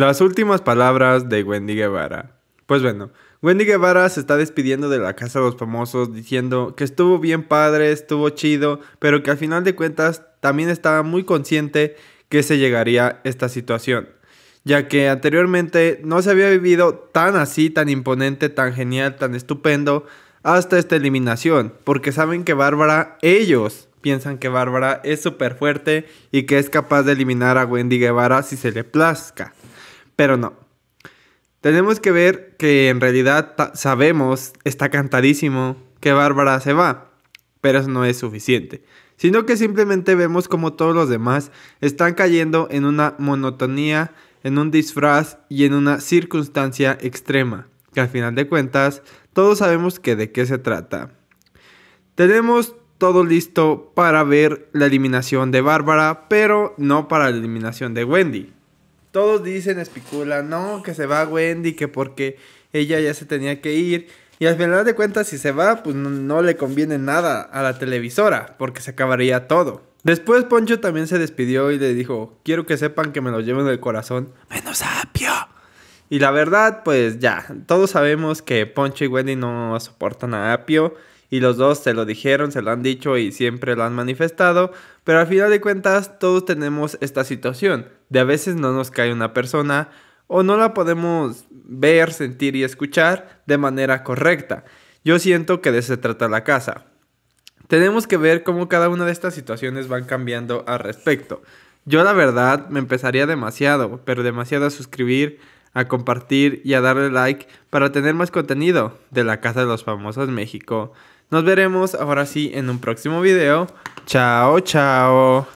Las últimas palabras de Wendy Guevara. Pues bueno, Wendy Guevara se está despidiendo de la Casa de los Famosos diciendo que estuvo bien padre, estuvo chido, pero que al final de cuentas también estaba muy consciente que se llegaría esta situación, ya que anteriormente no se había vivido tan así, tan imponente, tan genial, tan estupendo, hasta esta eliminación, porque saben que Bárbara, ellos piensan que Bárbara es súper fuerte y que es capaz de eliminar a Wendy Guevara si se le plazca pero no. Tenemos que ver que en realidad sabemos, está cantadísimo, que Bárbara se va, pero eso no es suficiente, sino que simplemente vemos como todos los demás están cayendo en una monotonía, en un disfraz y en una circunstancia extrema, que al final de cuentas todos sabemos que de qué se trata. Tenemos todo listo para ver la eliminación de Bárbara, pero no para la eliminación de Wendy. Todos dicen, especulan, no, que se va Wendy, que porque ella ya se tenía que ir. Y al final de cuentas, si se va, pues no, le conviene nada a la televisora, porque se acabaría todo. Después Poncho también se despidió y le dijo, quiero que sepan que me lo lleven del corazón, menos apio. Y la verdad, pues ya, todos sabemos que Poncho y Wendy no soportan a Apio y los dos se lo dijeron, se lo han dicho y siempre lo han manifestado, pero al final de cuentas todos tenemos esta situación de a veces no nos cae una persona o no la podemos ver, sentir y escuchar de manera correcta. Yo siento que de eso se trata la casa. Tenemos que ver cómo cada una de estas situaciones van cambiando al respecto. Yo la verdad me empezaría demasiado, pero demasiado a suscribir a compartir y a darle like para tener más contenido de la Casa de los Famosos México. Nos veremos ahora sí en un próximo video. Chao, chao.